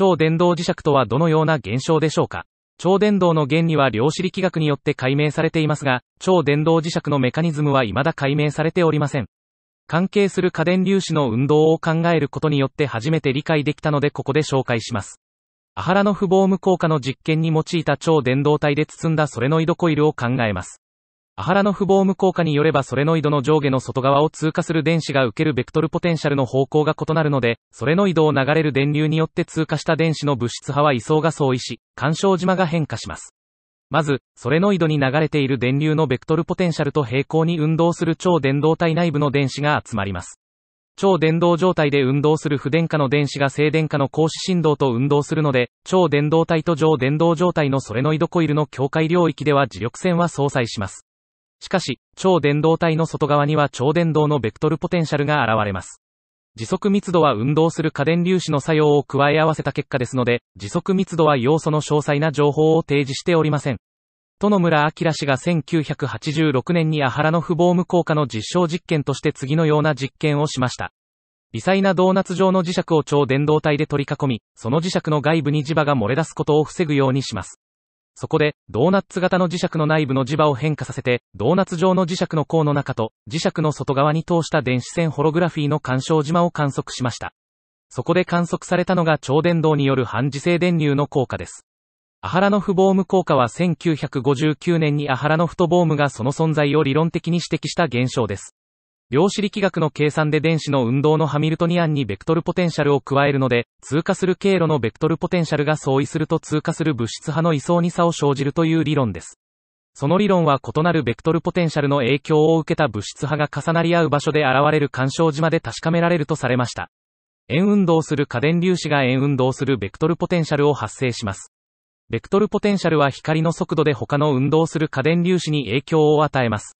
超電導磁石とはどのような現象でしょうか超電導の原理は量子力学によって解明されていますが、超電導磁石のメカニズムは未だ解明されておりません。関係する家電粒子の運動を考えることによって初めて理解できたのでここで紹介します。アハラノフボーム効果の実験に用いた超電導体で包んだソレノイドコイルを考えます。アハラの不防無効化によればソレノイドの上下の外側を通過する電子が受けるベクトルポテンシャルの方向が異なるので、ソレノイドを流れる電流によって通過した電子の物質波は位相が相違し、干渉島が変化します。まず、ソレノイドに流れている電流のベクトルポテンシャルと平行に運動する超電導体内部の電子が集まります。超電導状態で運動する不電荷の電子が静電荷の格子振動と運動するので、超電導体と上電導状態のソレノイドコイルの境界領域では磁力線は相殺します。しかし、超電導体の外側には超電導のベクトルポテンシャルが現れます。時速密度は運動する過電粒子の作用を加え合わせた結果ですので、時速密度は要素の詳細な情報を提示しておりません。都の村明氏が1986年にアハラノフボーム効果の実証実験として次のような実験をしました。微細なドーナツ状の磁石を超電導体で取り囲み、その磁石の外部に磁場が漏れ出すことを防ぐようにします。そこで、ドーナッツ型の磁石の内部の磁場を変化させて、ドーナツ状の磁石の甲の中と、磁石の外側に通した電子線ホログラフィーの干渉島を観測しました。そこで観測されたのが超電導による半磁性電流の効果です。アハラノフボーム効果は1959年にアハラノフトボームがその存在を理論的に指摘した現象です。量子力学の計算で電子の運動のハミルトニアンにベクトルポテンシャルを加えるので、通過する経路のベクトルポテンシャルが相違すると通過する物質波の位相に差を生じるという理論です。その理論は異なるベクトルポテンシャルの影響を受けた物質波が重なり合う場所で現れる干渉島で確かめられるとされました。円運動する家電粒子が円運動するベクトルポテンシャルを発生します。ベクトルポテンシャルは光の速度で他の運動する家電粒子に影響を与えます。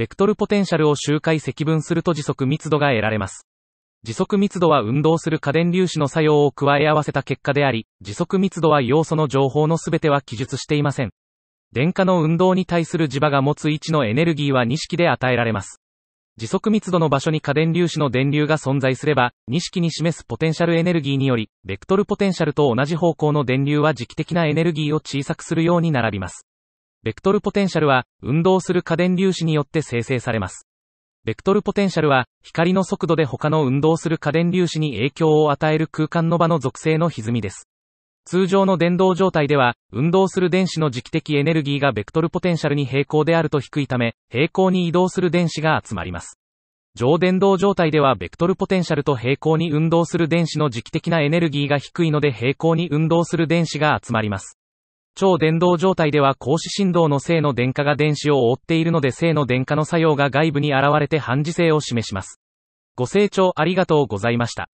ベクトルポテンシャルを周回積分すると時速密度が得られます。時速密度は運動する家電粒子の作用を加え合わせた結果であり、時速密度は要素の情報の全ては記述していません。電荷の運動に対する磁場が持つ位置のエネルギーは2式で与えられます。時速密度の場所に家電粒子の電流が存在すれば、2式に示すポテンシャルエネルギーにより、ベクトルポテンシャルと同じ方向の電流は時期的なエネルギーを小さくするように並びます。ベクトルポテンシャルは、運動する過電粒子によって生成されます。ベクトルポテンシャルは、光の速度で他の運動する過電粒子に影響を与える空間の場の属性の歪みです。通常の電動状態では、運動する電子の磁気的エネルギーがベクトルポテンシャルに平行であると低いため、平行に移動する電子が集まります。上電動状態ではベクトルポテンシャルと平行に運動する電子の磁気的なエネルギーが低いので平行に運動する電子が集まります。超電動状態では格子振動の正の電荷が電子を覆っているので正の電荷の作用が外部に現れて反時性を示します。ご清聴ありがとうございました。